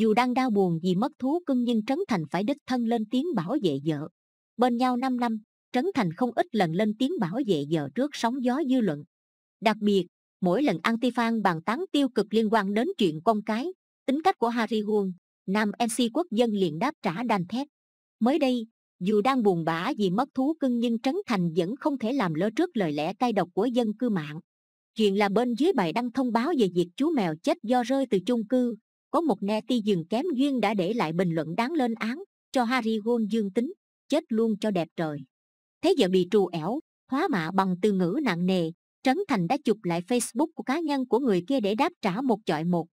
dù đang đau buồn vì mất thú cưng nhưng trấn thành phải đích thân lên tiếng bảo vệ vợ bên nhau 5 năm trấn thành không ít lần lên tiếng bảo vệ vợ trước sóng gió dư luận đặc biệt mỗi lần antifan bàn tán tiêu cực liên quan đến chuyện con cái tính cách của harry Won nam mc quốc dân liền đáp trả đanh thép mới đây dù đang buồn bã vì mất thú cưng nhưng trấn thành vẫn không thể làm lỡ trước lời lẽ cay độc của dân cư mạng chuyện là bên dưới bài đăng thông báo về việc chú mèo chết do rơi từ chung cư có một netty dừng kém duyên đã để lại bình luận đáng lên án cho harry gold dương tính chết luôn cho đẹp trời thế giờ bị trù ẻo hóa mạ bằng từ ngữ nặng nề trấn thành đã chụp lại facebook của cá nhân của người kia để đáp trả một chọi một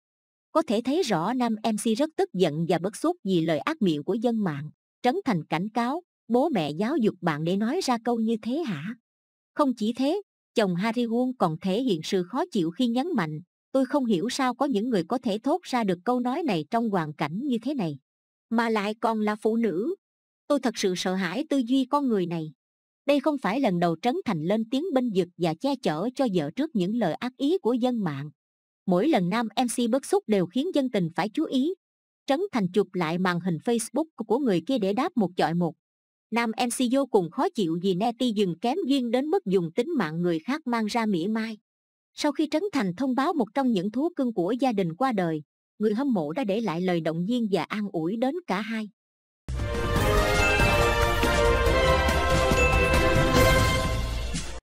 có thể thấy rõ nam mc rất tức giận và bức xúc vì lời ác miệng của dân mạng trấn thành cảnh cáo bố mẹ giáo dục bạn để nói ra câu như thế hả không chỉ thế chồng harry won còn thể hiện sự khó chịu khi nhấn mạnh tôi không hiểu sao có những người có thể thốt ra được câu nói này trong hoàn cảnh như thế này mà lại còn là phụ nữ tôi thật sự sợ hãi tư duy con người này đây không phải lần đầu trấn thành lên tiếng binh vực và che chở cho vợ trước những lời ác ý của dân mạng mỗi lần nam mc bức xúc đều khiến dân tình phải chú ý trấn thành chụp lại màn hình facebook của người kia để đáp một chọi một nam mc vô cùng khó chịu vì Neti dừng kém duyên đến mức dùng tính mạng người khác mang ra mỉa mai sau khi trấn thành thông báo một trong những thú cưng của gia đình qua đời người hâm mộ đã để lại lời động viên và an ủi đến cả hai